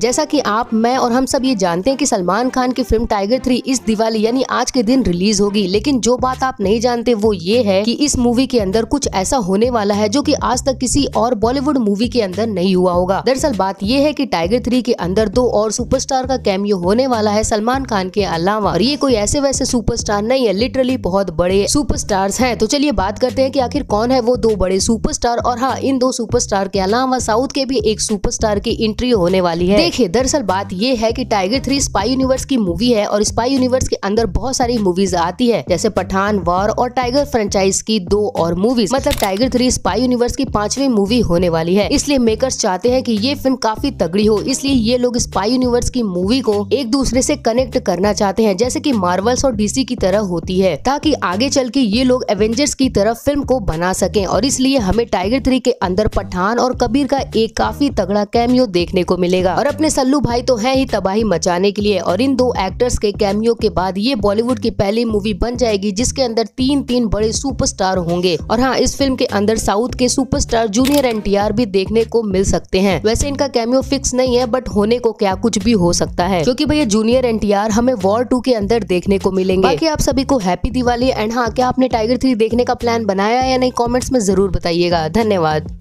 जैसा कि आप मैं और हम सब ये जानते हैं कि सलमान खान की फिल्म टाइगर थ्री इस दिवाली यानी आज के दिन रिलीज होगी लेकिन जो बात आप नहीं जानते वो ये है कि इस मूवी के अंदर कुछ ऐसा होने वाला है जो कि आज तक किसी और बॉलीवुड मूवी के अंदर नहीं हुआ होगा दरअसल बात ये है की टाइगर थ्री के अंदर दो और सुपर का कैमियो होने वाला है सलमान खान के अलावा और ये कोई ऐसे वैसे सुपर नहीं है लिटरली बहुत बड़े सुपर हैं तो चलिए बात करते हैं की आखिर कौन है वो दो बड़े सुपर और हाँ इन दो सुपर के अलावा साउथ के भी एक सुपर की एंट्री होने वाली है देखिए दरअसल बात ये है कि टाइगर थ्री स्पाई यूनिवर्स की मूवी है और स्पाई यूनिवर्स के अंदर बहुत सारी मूवीज आती है जैसे पठान वॉर और टाइगर फ्रेंचाइज की दो और मूवीज मतलब टाइगर थ्री स्पाई यूनिवर्स की पांचवी मूवी होने वाली है इसलिए मेकर्स चाहते हैं कि ये फिल्म काफी तगड़ी हो इसलिए ये लोग स्पाई यूनिवर्स की मूवी को एक दूसरे से कनेक्ट करना चाहते हैं जैसे कि मार्वल्स और डीसी की तरह होती है ताकि आगे चल के ये लोग एवेंजर्स की तरह फिल्म को बना सकें और इसलिए हमें टाइगर थ्री के अंदर पठान और कबीर का एक काफी तगड़ा कैमियो देखने को मिलेगा और अब अपने सल्लू भाई तो हैं ही तबाही मचाने के लिए और इन दो एक्टर्स के कैमियो के बाद ये बॉलीवुड की पहली मूवी बन जाएगी जिसके अंदर तीन तीन बड़े सुपरस्टार होंगे और हाँ इस फिल्म के अंदर साउथ के सुपरस्टार जूनियर एन भी देखने को मिल सकते हैं वैसे इनका कैमियो फिक्स नहीं है बट होने को क्या कुछ भी हो सकता है क्योंकि भैया जूनियर एन हमें वॉर टू के अंदर देखने को मिलेंगे बाकी आप सभी को हैप्पी दिवाली एंड हाँ क्या आपने टाइगर थ्री देखने का प्लान बनाया या नहीं कॉमेंट्स में जरूर बताइएगा धन्यवाद